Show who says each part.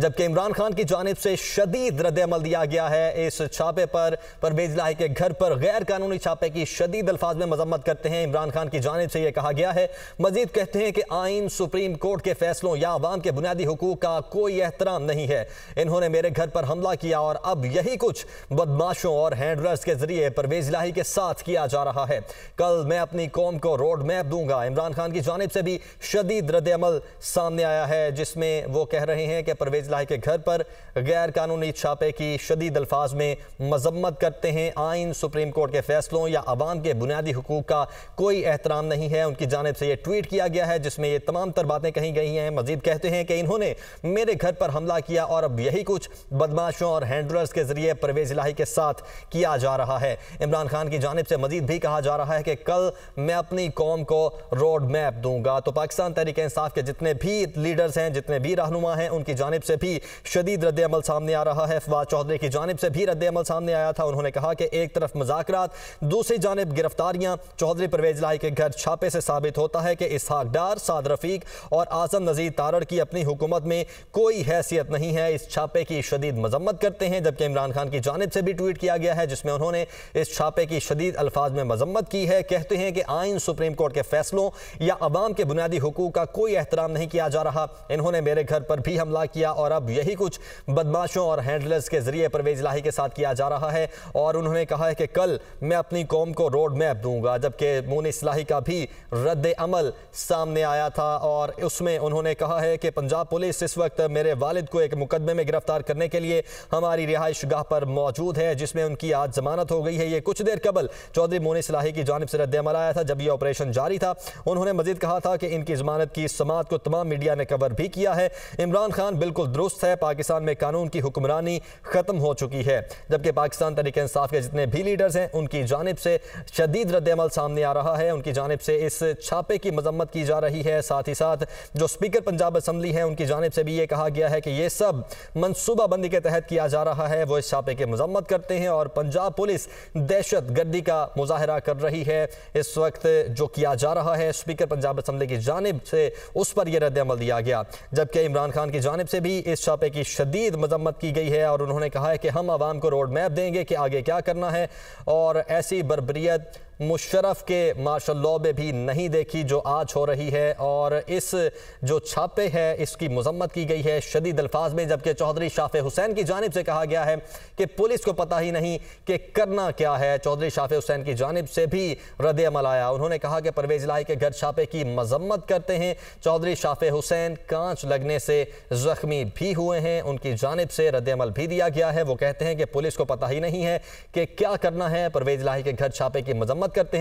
Speaker 1: जबकि इमरान खान की जानब से शदीद रद्दमल दिया गया है इस छापे पर परवेज लाही के घर पर गैर कानूनी छापे की शदीद अल्फाज में मजम्मत करते हैं इमरान खान की जानब से यह कहा गया है मजीद कहते हैं कि आइन सुप्रीम कोर्ट के फैसलों या आवाम के बुनियादी हकूक का कोई एहतराम नहीं है इन्होंने मेरे घर पर हमला किया और अब यही कुछ बदमाशों और हैंडलर्स के जरिए परवेज लाही के साथ किया जा रहा है कल मैं अपनी कौम को रोड मैप दूंगा इमरान खान की जानब से भी शदीद रद्दमल सामने आया है जिसमें वो कह रहे हैं कि परवेज अजलाह के घर पर गैर कानूनी छापे की शदीद अल्फाज में मजम्मत करते हैं आइन सुप्रीम कोर्ट के फैसलों या आवाम के बुनियादी हकूक का कोई एहतराम नहीं है उनकी जानब से यह ट्वीट किया गया है जिसमें ये तमाम तर बातें कही गई हैं मजीद कहते हैं कि इन्होंने मेरे घर पर हमला किया और अब यही कुछ बदमाशों और हैंडलर्स के जरिए परवेज इलाही के साथ किया जा रहा है इमरान खान की जानब से मजीद भी कहा जा रहा है कि कल मैं अपनी कौम को रोड मैप दूंगा तो पाकिस्तान तहरीक इंसाफ के जितने भी लीडर्स हैं जितने भी रहनुमा हैं उनकी जानब से भी शदीद रद्दमल सामने आ रहा है फवाद चौधरी की जानब से भी रद्दमल सामने आया था उन्होंने कहा कि एक तरफ मजाक दूसरी जानब गिरफ्तारियाँ चौधरी परवेज लाई के घर छापे से साबित होता है कि इसहाक डार साद रफीक और आजम नज़ीर तारड़ की अपनी हुकूमत में कोई हैसियत नहीं है इस छापे की शदीद मजम्मत करते हैं जबकि इमरान खान की जानब से भी ट्वीट किया गया है जिसमें उन्होंने इस छापे की शदीद अल्फाज में मजम्मत की है कहते हैं कि आइन सुप्रीम कोर्ट के फैसलों या अवाम के बुनियादी हकूक का कोई एहतराम नहीं किया जा रहा इन्होंने मेरे घर पर भी हमला किया और अब यही कुछ बदमाशों और हैंडलर्स के जरिए परवेज लाही के साथ किया जा रहा है और उन्होंने कहा है कि कल मैं अपनी कौम को रोड मैप दूंगा जबकि मोन इसलाही का भी रद्द अमल सामने आया था और उसमें उन्होंने कहा है कि पंजाब पुलिस इस वक्त मेरे वालिद को एक मुकदमे में गिरफ्तार करने के लिए हमारी रिहाइश गाह पर मौजूद है जिसमें उनकी आज जमानत हो गई है ये कुछ देर कबल चौधरी मोनी सलाही की जानब से रद्द अमल आया था जब यह ऑपरेशन जारी था उन्होंने मजीद कहा था कि इनकी जमानत की समात को तमाम मीडिया ने कवर भी किया है इमरान खान बिल्कुल दुरुस्त है पाकिस्तान में कानून की हुक्मरानी ख़त्म हो चुकी है जबकि पाकिस्तान तरीक इंसाफ के जितने भी लीडर्स हैं उनकी जानब से शदीद रद्दमल सामने आ रहा है उनकी जानब से इस छापे की मजम्मत की जा रही है साथ ही साथ जो स्पीकर पंजाब असम्बली है उनकी जानब से भी ये कहा गया है कि ये सब मनसूबाबंदी के तहत किया जा रहा है वो इस छापे की मजम्मत करते हैं और पंजाब पुलिस दहशत गर्दी का मुजाहरा कर रही है इस वक्त जो किया जा रहा है स्पीकर पंजाब असम्बली की जानब से उस पर यह रद्दमल दिया गया जबकि इमरान खान की जानब से भी इस छापे की शदीद मजम्मत की गई है और उन्होंने कहा है कि हम आवाम को रोड मैप देंगे कि आगे क्या करना है और ऐसी बरबरीत मुशरफ के लॉ में भी नहीं देखी जो आज हो रही है और इस जो छापे है इसकी मजम्मत की गई है शदीद अल्फाज में जबकि चौधरी शाफे हुसैन की जानब से कहा गया है कि पुलिस को पता ही नहीं कि करना क्या है चौधरी शाफे हुसैन की जानब से भी रद अमल आया उन्होंने कहा कि परवेज लाही के घर छापे की मजम्मत करते हैं चौधरी शाफे हुसैन कांच लगने से जख्मी भी हुए हैं उनकी जानब से रद्द अमल भी दिया गया है वो कहते हैं कि पुलिस को पता ही नहीं है कि क्या करना है परवेज लाही के घर छापे की मजम्मत करते हैं